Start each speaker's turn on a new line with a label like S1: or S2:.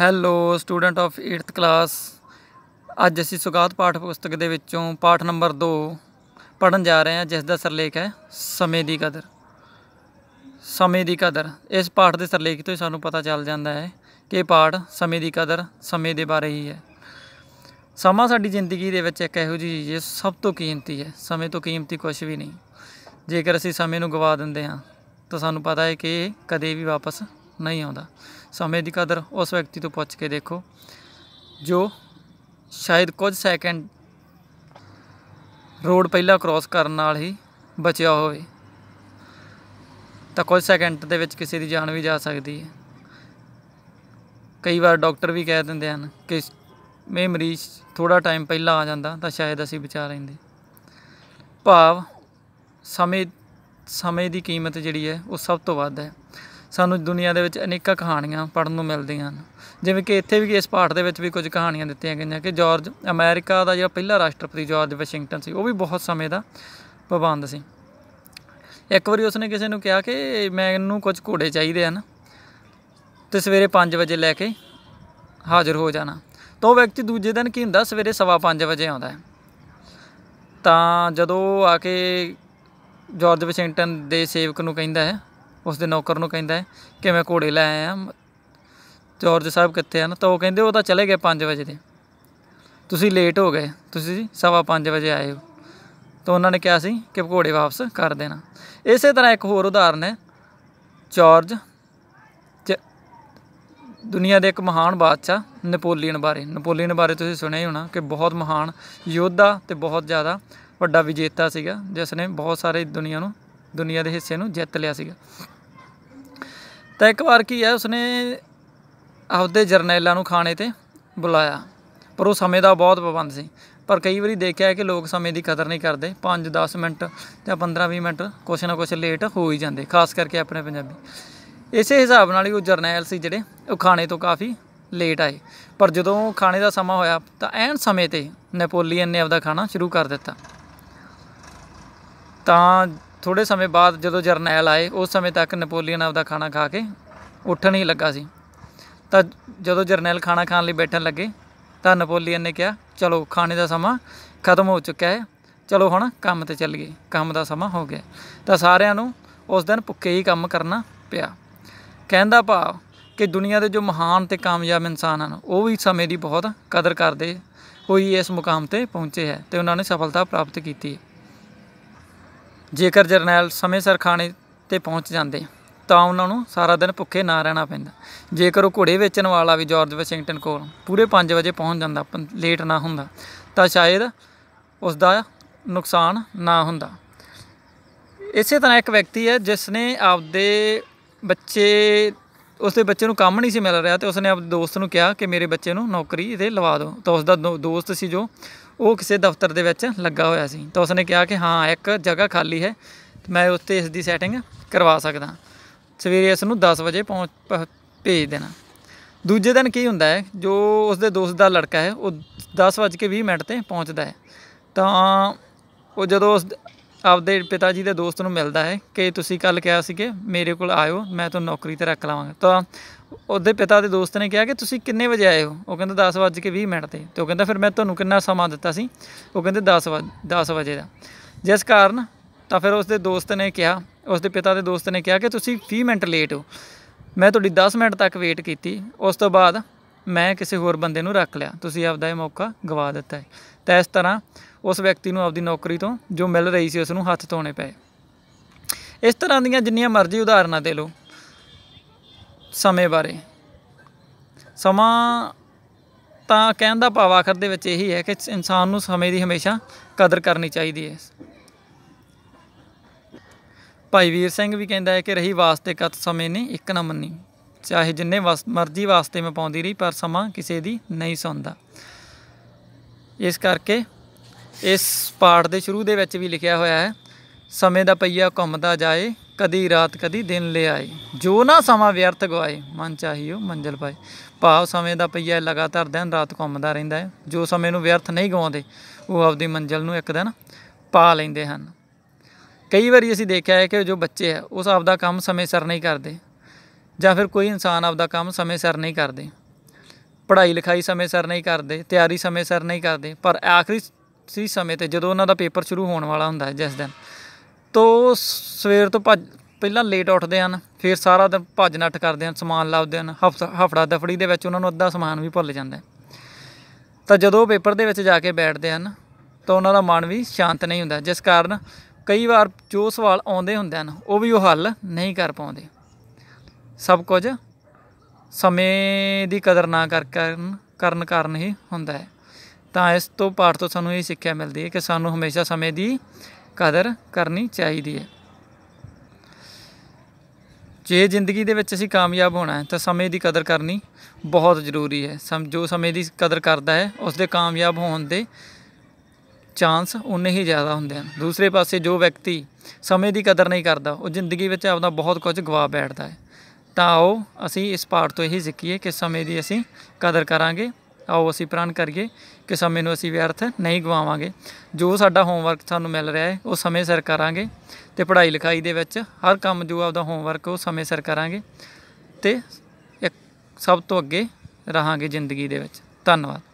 S1: hello student of 8th class ਅੱਜ ਅਸੀਂ ਸੁਗਾਤ ਪਾਠ ਪੁਸਤਕ ਦੇ ਵਿੱਚੋਂ ਪਾਠ ਨੰਬਰ 2 ਪੜਨ ਜਾ ਰਹੇ ਹਾਂ ਜਿਸ ਦਾ ਸਰਲੇਖ ਹੈ ਸਮੇਂ ਦੀ ਕਦਰ ਸਮੇਂ ਦੀ ਕਦਰ ਇਸ ਪਾਠ ਦੇ ਸਰਲੇਖ ਤੋਂ ਹੀ ਸਾਨੂੰ ਪਤਾ ਚੱਲ ਜਾਂਦਾ ਹੈ ਕਿ ਇਹ ਪਾਠ ਸਮੇਂ ਦੀ ਕਦਰ ਸਮੇਂ ਦੇ ਬਾਰੇ ਹੀ ਹੈ ਸਮਾਂ ਸਾਡੀ ਜ਼ਿੰਦਗੀ ਦੇ ਵਿੱਚ ਇੱਕ ਇਹੋ ਜਿਹੀ ਚੀਜ਼ ਸਭ ਤੋਂ ਕੀਮਤੀ ਹੈ ਸਮੇਂ ਤੋਂ ਕੀਮਤੀ ਕੁਝ ਵੀ ਨਹੀਂ ਜੇਕਰ ਅਸੀਂ ਸਮੇਂ ਨੂੰ ਗਵਾ ਦਿੰਦੇ ਹਾਂ ਤਾਂ ਸਾਨੂੰ ਪਤਾ ਹੈ ਕਿ ਕਦੇ ਵੀ ਵਾਪਸ ਨਹੀਂ ਆਉਂਦਾ ਸਮੇਂ ਦੀ ਕਦਰ ਉਸ ਵਿਅਕਤੀ ਤੋਂ ਪੁੱਛ ਕੇ ਦੇਖੋ ਜੋ ਸ਼ਾਇਦ ਕੁਝ ਸੈਕਿੰਡ ਰੋਡ ਪਹਿਲਾਂ ਕ੍ਰਾਸ ਕਰਨ ਨਾਲ ਹੀ ਬਚਿਆ ਹੋਵੇ ਤਾਂ ਕੁਝ ਸੈਕਿੰਡ ਦੇ ਵਿੱਚ ਕਿਸੇ ਦੀ ਜਾਨ ਵੀ ਜਾ ਸਕਦੀ ਹੈ ਕਈ ਵਾਰ ਡਾਕਟਰ ਵੀ ਕਹਿ ਦਿੰਦੇ ਹਨ ਕਿ ਮੇ ਮਰੀਜ਼ ਥੋੜਾ ਟਾਈਮ ਪਹਿਲਾਂ ਆ ਜਾਂਦਾ ਤਾਂ ਸ਼ਾਇਦ ਅਸੀਂ ਬਚਾ ਲੈਂਦੇ ਭਾਵ ਸਮੇਂ ਸਮੇਂ ਦੀ ਕੀਮਤ ਜਿਹੜੀ ਹੈ ਉਹ ਸਭ ਤੋਂ ਵੱਧ ਹੈ ਸਾਨੂੰ ਦੁਨੀਆ ਦੇ ਵਿੱਚ ਅਨੇਕਾਂ ਕਹਾਣੀਆਂ ਪੜਨ ਨੂੰ ਮਿਲਦੀਆਂ ਹਨ ਜਿਵੇਂ ਕਿ ਇੱਥੇ ਵੀ ਇਸ ਪਾਠ ਦੇ ਵਿੱਚ ਵੀ ਕੁਝ ਕਹਾਣੀਆਂ ਦਿੱਤੀਆਂ ਗਈਆਂ ਕਿ ਜਾਰਜ ਅਮਰੀਕਾ ਦਾ ਜਿਹੜਾ ਪਹਿਲਾ ਰਾਸ਼ਟਰਪਤੀ ਜਾਰਜ ਵਾਸ਼ਿੰਗਟਨ ਸੀ ਉਹ ਵੀ ਬਹੁਤ ਸਮੇਂ ਦਾ ਪਾਬੰਦ ਸੀ ਇੱਕ ਵਾਰੀ ਉਸਨੇ ਕਿਸੇ ਨੂੰ ਕਿਹਾ ਕਿ ਮੈਨੂੰ ਕੁਝ ਘੋੜੇ ਚਾਹੀਦੇ ਹਨ ਤੇ ਸਵੇਰੇ 5 ਵਜੇ ਲੈ ਕੇ ਹਾਜ਼ਰ ਹੋ ਜਾਣਾ ਤਾਂ ਉਹ ਵਿਅਕਤੀ ਦੂਜੇ ਦਿਨ ਕੀ ਹੁੰਦਾ ਸਵੇਰੇ 5:30 ਵਜੇ ਆਉਂਦਾ ਤਾਂ ਜਦੋਂ ਆ ਕੇ ਜਾਰਜ ਵਾਸ਼ਿੰਗਟਨ ਦੇ ਸੇਵਕ ਨੂੰ ਕਹਿੰਦਾ ਹੈ ਉਸ ਦੇ ਨੌਕਰ ਨੂੰ ਕਹਿੰਦਾ ਹੈ ਕਿ ਮੈਂ ਘੋੜੇ ਲੈ ਆਇਆ ਜੌਰਜ ਸਾਹਿਬ ਕਿੱਥੇ ਹਨ ਤਾਂ ਉਹ ਕਹਿੰਦੇ ਉਹ ਤਾਂ ਚਲੇ ਗਏ 5 ਵਜੇ ਦੇ ਤੁਸੀਂ ਲੇਟ ਹੋ ਗਏ ਤੁਸੀਂ ਸਵਾ 5 ਵਜੇ ਆਏ ਹੋ ਤਾਂ ਉਹਨਾਂ ਨੇ ਕਿਹਾ ਸੀ ਕਿ ਘੋੜੇ ਵਾਪਸ ਕਰ ਦੇਣਾ ਇਸੇ ਤਰ੍ਹਾਂ ਇੱਕ ਹੋਰ ਉਦਾਹਰਨ ਹੈ ਜਾਰਜ ਦੁਨੀਆ ਦੇ ਇੱਕ ਮਹਾਨ ਬਾਦਸ਼ਾਹ ਨਪੋਲੀਅਨ ਬਾਰੇ ਨਪੋਲੀਅਨ ਬਾਰੇ ਤੁਸੀਂ ਸੁਣਿਆ ਹੀ ਹੋਣਾ ਕਿ ਬਹੁਤ ਮਹਾਨ ਯੋਧਾ ਤੇ ਬਹੁਤ ਜ਼ਿਆਦਾ ਵੱਡਾ ਵਿਜੇਤਾ ਸੀਗਾ ਜਿਸ ਨੇ ਬਹੁਤ ਸਾਰੇ ਦੁਨੀਆ ਨੂੰ ਦੁਨੀਆ ਦੇ ਹਿੱਸੇ ਨੂੰ ਜਿੱਤ ਲਿਆ ਸੀਗਾ ਤਾਂ ਇੱਕ ਵਾਰ ਕੀ ਹੈ ਉਸਨੇ ਆਪਦੇ ਜਰਨੈਲਾਂ ਨੂੰ ਖਾਣੇ ਤੇ ਬੁਲਾਇਆ ਪਰ ਉਹ ਸਮੇਂ ਦਾ ਬਹੁਤ ਪਾਬੰਦ ਸੀ ਪਰ ਕਈ ਵਾਰੀ ਦੇਖਿਆ ਕਿ ਲੋਕ ਸਮੇਂ ਦੀ ਕਦਰ ਨਹੀਂ ਕਰਦੇ 5-10 ਮਿੰਟ ਜਾਂ 15-20 ਮਿੰਟ ਕੁਛ ਨਾ ਕੁਛ ਲੇਟ ਹੋ ਹੀ ਜਾਂਦੇ ਖਾਸ ਕਰਕੇ ਆਪਣੇ ਪੰਜਾਬੀ ਇਸੇ ਹਿਸਾਬ ਨਾਲ ਹੀ ਉਹ ਜਰਨੈਲ ਸੀ ਜਿਹੜੇ ਉਹ ਖਾਣੇ ਤੋਂ ਕਾਫੀ ਲੇਟ ਆਏ ਪਰ ਜਦੋਂ ਖਾਣੇ ਦਾ ਸਮਾਂ ਹੋਇਆ ਤਾਂ ਐਨ ਸਮੇਂ ਤੇ ਨੈਪੋਲੀਅਨ ਨੇ ਆਪਦਾ ਖਾਣਾ ਸ਼ੁਰੂ ਕਰ ਦਿੱਤਾ ਤਾਂ ਥੋੜੇ ਸਮੇਂ ਬਾਅਦ ਜਦੋਂ ਜਰਨੈਲ ਆਏ ਉਸ ਸਮੇਂ ਤੱਕ ਨਪੋਲੀਅਨ ਆਪਦਾ ਖਾਣਾ ਖਾ ਕੇ ਉੱਠਣ ਹੀ ਲੱਗਾ ਸੀ ਤਾਂ ਜਦੋਂ ਜਰਨੈਲ ਖਾਣਾ ਖਾਣ ਲਈ ਬੈਠਣ ਲੱਗੇ ਤਾਂ ਨਪੋਲੀਅਨ ਨੇ ਕਿਹਾ ਚਲੋ ਖਾਣੇ ਦਾ ਸਮਾਂ ਖਤਮ ਹੋ ਚੁੱਕਾ ਹੈ ਚਲੋ ਹੁਣ ਕੰਮ ਤੇ ਚੱਲ ਗਏ ਕੰਮ ਦਾ ਸਮਾਂ ਹੋ ਗਿਆ ਤਾਂ ਸਾਰਿਆਂ ਨੂੰ ਉਸ ਦਿਨ ਭੁੱਖੇ ਹੀ ਕੰਮ ਕਰਨਾ ਪਿਆ ਕਹਿੰਦਾ ਭਾਵ ਕਿ ਦੁਨੀਆ ਦੇ ਜੋ ਮਹਾਨ ਤੇ ਕਾਮਯਾਬ ਇਨਸਾਨ ਹਨ ਉਹ ਵੀ ਸਮੇਂ ਦੀ ਬਹੁਤ ਕਦਰ ਕਰਦੇ ਕੋਈ ਇਸ ਮੁਕਾਮ ਤੇ ਪਹੁੰਚੇ ਹੈ ਤੇ ਉਹਨਾਂ ਨੇ ਸਫਲਤਾ ਪ੍ਰਾਪਤ ਕੀਤੀ ਹੈ ਜੇਕਰ ਜਰਨੈਲ ਸਮੇਂ ਸਿਰ ਖਾਣੇ ਤੇ ਪਹੁੰਚ ਜਾਂਦੇ ਤਾਂ ਉਹਨਾਂ ਨੂੰ ਸਾਰਾ ਦਿਨ ਭੁੱਖੇ ਨਾ ਰਹਿਣਾ ਪੈਂਦਾ ਜੇਕਰ ਉਹ ਘੋੜੇ ਵੇਚਣ ਵਾਲਾ ਵੀ ਜਾਰਜ ਵਾਸ਼ਿੰਗਟਨ ਕੋਲ ਪੂਰੇ 5 ਵਜੇ ਪਹੁੰਚ ਜਾਂਦਾ ਲੇਟ ਨਾ ਹੁੰਦਾ ਤਾਂ ਸ਼ਾਇਦ ਉਸ ਦਾ ਨੁਕਸਾਨ ਨਾ ਹੁੰਦਾ ਇਸੇ ਤਰ੍ਹਾਂ ਇੱਕ ਵਿਅਕਤੀ ਹੈ ਜਿਸ ਨੇ ਆਪਦੇ ਬੱਚੇ ਉਸਦੇ ਬੱਚੇ ਨੂੰ ਕੰਮ ਨਹੀਂ ਸੀ ਮਿਲ ਰਿਹਾ ਤੇ ਉਸਨੇ ਆਪਣੇ ਦੋਸਤ ਨੂੰ ਕਿਹਾ ਕਿ ਮੇਰੇ ਬੱਚੇ ਨੂੰ ਨੌਕਰੀ ਤੇ ਲਵਾ ਦਿਓ ਤਾਂ ਉਸ ਦਾ ਦੋਸਤ ਸੀ ਜੋ ਉਹ ਕਿਸੇ ਦਫ਼ਤਰ ਦੇ ਵਿੱਚ ਲੱਗਾ ਹੋਇਆ ਸੀ ਤਾਂ ਉਸਨੇ ਕਿਹਾ ਕਿ ਹਾਂ ਇੱਕ ਜਗ੍ਹਾ ਖਾਲੀ ਹੈ ਮੈਂ ਉੱਥੇ ਇਸ ਦੀ ਸੈਟਿੰਗ ਕਰਵਾ ਸਕਦਾ ਸਵੇਰੇ ਇਸ ਨੂੰ 10 ਵਜੇ ਪਹੁੰਚ ਭੇਜ ਦੇਣਾ ਦੂਜੇ ਦਿਨ ਕੀ ਹੁੰਦਾ ਹੈ ਜੋ ਉਸ ਦੇ ਦੋਸਤ ਦਾ ਲੜਕਾ ਹੈ ਉਹ 10:20 ਮਿੰਟ ਤੇ ਪਹੁੰਚਦਾ ਹੈ ਤਾਂ ਉਹ ਜਦੋਂ ਉਸ ਆਪਦੇ ਪਿਤਾ ਜੀ ਦੇ ਦੋਸਤ ਨੂੰ ਮਿਲਦਾ ਹੈ ਕਿ ਤੁਸੀਂ ਕੱਲ ਕਿਹਾ ਸੀ ਕਿ ਮੇਰੇ ਕੋਲ ਆਇਓ ਮੈਂ ਤੁਹਾਨੂੰ ਨੌਕਰੀ ਤੇ ਰੱਖ ਲਵਾਂਗਾ ਤਾਂ ਉਹਦੇ ਪਿਤਾ ਦੇ ਦੋਸਤ ਨੇ ਕਿਹਾ ਕਿ ਤੁਸੀਂ ਕਿੰਨੇ ਵਜੇ ਆਏ ਹੋ ਉਹ ਕਹਿੰਦਾ 10:20 ਮਿੰਟ ਤੇ ਤੇ ਉਹ ਕਹਿੰਦਾ ਫਿਰ ਮੈਂ ਤੁਹਾਨੂੰ ਕਿੰਨਾ ਸਮਾਂ ਦਿੱਤਾ ਸੀ ਉਹ ਕਹਿੰਦੇ 10 10 ਵਜੇ ਦਾ ਜਿਸ ਕਾਰਨ ਤਾਂ ਫਿਰ ਉਸਦੇ ਦੋਸਤ ਨੇ ਕਿਹਾ ਉਸਦੇ ਪਿਤਾ ਦੇ ਦੋਸਤ ਨੇ ਕਿਹਾ ਕਿ ਤੁਸੀਂ 20 ਮਿੰਟ ਲੇਟ ਹੋ ਮੈਂ ਤੁਹਾਡੀ 10 ਮਿੰਟ ਤੱਕ ਵੇਟ ਕੀਤੀ ਉਸ ਤੋਂ ਬਾਅਦ ਮੈਂ ਕਿਸੇ ਹੋਰ ਬੰਦੇ ਨੂੰ ਰੱਖ ਲਿਆ ਤੁਸੀਂ ਆਪਦਾ ਇਹ ਮੌਕਾ ਗਵਾ ਦਿੱਤਾ ਹੈ ਤਾਂ ਇਸ ਤਰ੍ਹਾਂ ਉਸ ਵਿਅਕਤੀ ਨੂੰ ਆਪਦੀ ਨੌਕਰੀ ਤੋਂ ਜੋ ਮਿਲ ਰਹੀ ਸੀ ਉਸ ਨੂੰ ਹੱਥ ਧੋਣੇ ਪਏ ਇਸ ਤਰ੍ਹਾਂ ਦੀਆਂ ਜਿੰਨੀਆਂ ਮਰਜ਼ੀ ਉਦਾਹਰਨਾਂ ਦੇ ਲਓ ਸਮੇਂ ਬਾਰੇ ਸਮਾਂ ਤਾਂ ਕਹਿਣ ਦਾ ਭਾਵ ਆਖਰ ਦੇ ਵਿੱਚ ਇਹੀ ਹੈ ਕਿ ਇਨਸਾਨ ਨੂੰ ਸਮੇਂ ਦੀ ਹਮੇਸ਼ਾ ਕਦਰ ਕਰਨੀ ਚਾਹੀਦੀ ਹੈ ਭਾਈ ਵੀਰ ਸਿੰਘ ਵੀ ਕਹਿੰਦਾ ਹੈ ਕਿ ਰਹੀ ਵਾਸਤੇ ਕਤ ਸਮੇਂ ਨੇ ਇੱਕ ਨਾ ਮੰਨੀ ਚਾਹੇ ਜਿੰਨੇ ਮਰਜ਼ੀ ਵਾਸਤੇ ਮੈਂ ਪਾਉਂਦੀ ਰਹੀ ਪਰ ਸਮਾਂ ਕਿਸੇ ਦੀ ਨਹੀਂ ਸੁਣਦਾ ਇਸ ਕਰਕੇ ਇਸ ਪਾਠ ਦੇ ਸ਼ੁਰੂ ਦੇ ਵਿੱਚ ਵੀ ਲਿਖਿਆ ਹੋਇਆ ਹੈ ਸਮੇਂ ਦਾ ਪਈਆ ਘੁੰਮਦਾ ਜਾਏ ਕਦੀ ਰਾਤ ਕਦੀ ਦਿਨ ਲੈ ਆਏ ਜੋ ਨਾ ਸਮਾਂ ਵਿਅਰਥ ਗਵਾਏ ਮਨ ਚਾਹੀਓ ਮੰਜ਼ਲ ਪਾਏ ਭਾਵ ਸਮੇਂ ਦਾ ਪਈਆ ਲਗਾਤਾਰ ਦਿਨ ਰਾਤ ਘੁੰਮਦਾ ਰਹਿੰਦਾ ਹੈ ਜੋ ਸਮੇਂ ਨੂੰ ਵਿਅਰਥ ਨਹੀਂ ਗਵਾਉਂਦੇ ਉਹ ਆਪਦੀ ਮੰਜ਼ਲ ਨੂੰ ਇੱਕ ਦਿਨ ਪਾ ਲੈਂਦੇ ਹਨ ਕਈ ਵਾਰੀ ਅਸੀਂ ਦੇਖਿਆ ਹੈ ਕਿ ਜੋ ਬੱਚੇ ਆ ਉਸ ਆਪਦਾ ਕੰਮ ਸਮੇਂ ਸਿਰ ਨਹੀਂ ਕਰਦੇ ਜਾਂ ਫਿਰ ਕੋਈ ਇਨਸਾਨ ਆਪਦਾ ਕੰਮ ਸਮੇਂ ਸਿਰ ਨਹੀਂ ਕਰਦੇ ਪੜ੍ਹਾਈ ਲਿਖਾਈ ਸਮੇਂ ਸਿਰ ਨਹੀਂ ਕਰਦੇ ਤਿਆਰੀ ਸਮੇਂ ਸਿਰ ਨਹੀਂ ਕਰਦੇ ਪਰ ਆਖਰੀ ਸੀ ਸਮੇਂ ਤੇ ਜਦੋਂ ਉਹਨਾਂ ਦਾ ਪੇਪਰ ਸ਼ੁਰੂ ਹੋਣ ਵਾਲਾ ਹੁੰਦਾ ਹੈ ਜਿਸ ਦਿਨ ਤੋਂ ਸਵੇਰ ਤੋਂ ਭੱਜ ਪਹਿਲਾਂ ਲੇਟ ਉੱਠਦੇ ਹਨ ਫਿਰ ਸਾਰਾ ਦਿਨ ਭੱਜ ਨੱਠ ਕਰਦੇ ਹਨ ਸਮਾਨ ਲਾਉਂਦੇ ਹਨ ਹਫੜਾ ਦਫੜੀ ਦੇ ਵਿੱਚ ਉਹਨਾਂ ਨੂੰ ਅੱਧਾ ਸਮਾਨ ਵੀ ਭੁੱਲ ਜਾਂਦਾ ਤਾਂ ਜਦੋਂ ਪੇਪਰ ਦੇ ਵਿੱਚ ਜਾ ਕੇ ਬੈਠਦੇ ਹਨ ਤਾਂ ਉਹਨਾਂ ਦਾ ਮਨ ਵੀ ਸ਼ਾਂਤ ਨਹੀਂ ਹੁੰਦਾ ਜਿਸ ਕਾਰਨ ਕਈ ਵਾਰ ਜੋ ਸਵਾਲ ਆਉਂਦੇ ਹੁੰਦੇ ਹਨ ਉਹ ਵੀ ਉਹ ਹੱਲ ਨਹੀਂ ਕਰ ਪਾਉਂਦੇ ਸਭ ਕੁਝ ਸਮੇਂ ਦੀ ਕਦਰ ਨਾ ਕਰ ਕਰਨ ਕਰਨ ਕਾਰਨ ਹੀ ਹੁੰਦਾ ਹੈ ਤਾਂ ਇਸ ਤੋਂ ਪਾਠ ਤੋਂ ਸਾਨੂੰ ਇਹ ਸਿੱਖਿਆ ਮਿਲਦੀ ਹੈ ਕਿ ਸਾਨੂੰ ਹਮੇਸ਼ਾ ਸਮੇਂ ਦੀ ਕਦਰ ਕਰਨੀ ਚਾਹੀਦੀ ਹੈ ਜੇ ਜ਼ਿੰਦਗੀ ਦੇ ਵਿੱਚ ਅਸੀਂ ਕਾਮਯਾਬ ਹੋਣਾ ਹੈ ਤਾਂ ਸਮੇਂ ਦੀ ਕਦਰ ਕਰਨੀ ਬਹੁਤ ਜ਼ਰੂਰੀ ਹੈ ਸਮਝੋ ਜੋ ਸਮੇਂ ਦੀ ਕਦਰ ਕਰਦਾ ਹੈ ਉਸ ਦੇ ਕਾਮਯਾਬ ਹੋਣ ਦੇ ਚਾਂਸ ਉਨੇ ਹੀ ਜ਼ਿਆਦਾ ਹੁੰਦੇ ਹਨ ਦੂਸਰੇ ਪਾਸੇ ਜੋ ਵਿਅਕਤੀ ਸਮੇਂ ਦੀ ਕਦਰ ਨਹੀਂ ਕਰਦਾ ਉਹ ਜ਼ਿੰਦਗੀ ਵਿੱਚ ਆਪਦਾ ਬਹੁਤ ਕੁਝ ਗਵਾ ਬੈਠਦਾ ਹੈ ਤਾਂ ਆਓ ਅਸੀਂ ਇਸ ਪਾਠ ਤੋਂ ਇਹ ਸਿੱਖੀਏ ਕਿ ਸਮੇਂ ਦੀ ਅਸੀਂ ਕਦਰ ਕਰਾਂਗੇ ਆਓ ਅਸੀਂ ਪ੍ਰਣ ਕਰੀਏ ਕਿ ਸਮੇਂ ਨੂੰ ਅਸੀਂ ਵਿਅਰਥ ਨਹੀਂ ਗਵਾਵਾਂਗੇ ਜੋ ਸਾਡਾ ਹੋਮਵਰਕ ਸਾਨੂੰ ਮਿਲ ਰਿਹਾ ਹੈ ਉਹ ਸਮੇਂ ਸਿਰ ਕਰਾਂਗੇ ਤੇ ਪੜ੍ਹਾਈ ਲਿਖਾਈ ਦੇ ਵਿੱਚ ਹਰ ਕੰਮ ਜੋ ਆਪਦਾ ਹੋਮਵਰਕ ਉਹ ਸਮੇਂ ਸਿਰ ਕਰਾਂਗੇ ਤੇ ਇੱਕ ਸਭ ਤੋਂ ਅੱਗੇ ਰਹਾਂਗੇ ਜ਼ਿੰਦਗੀ ਦੇ ਵਿੱਚ ਧੰਨਵਾਦ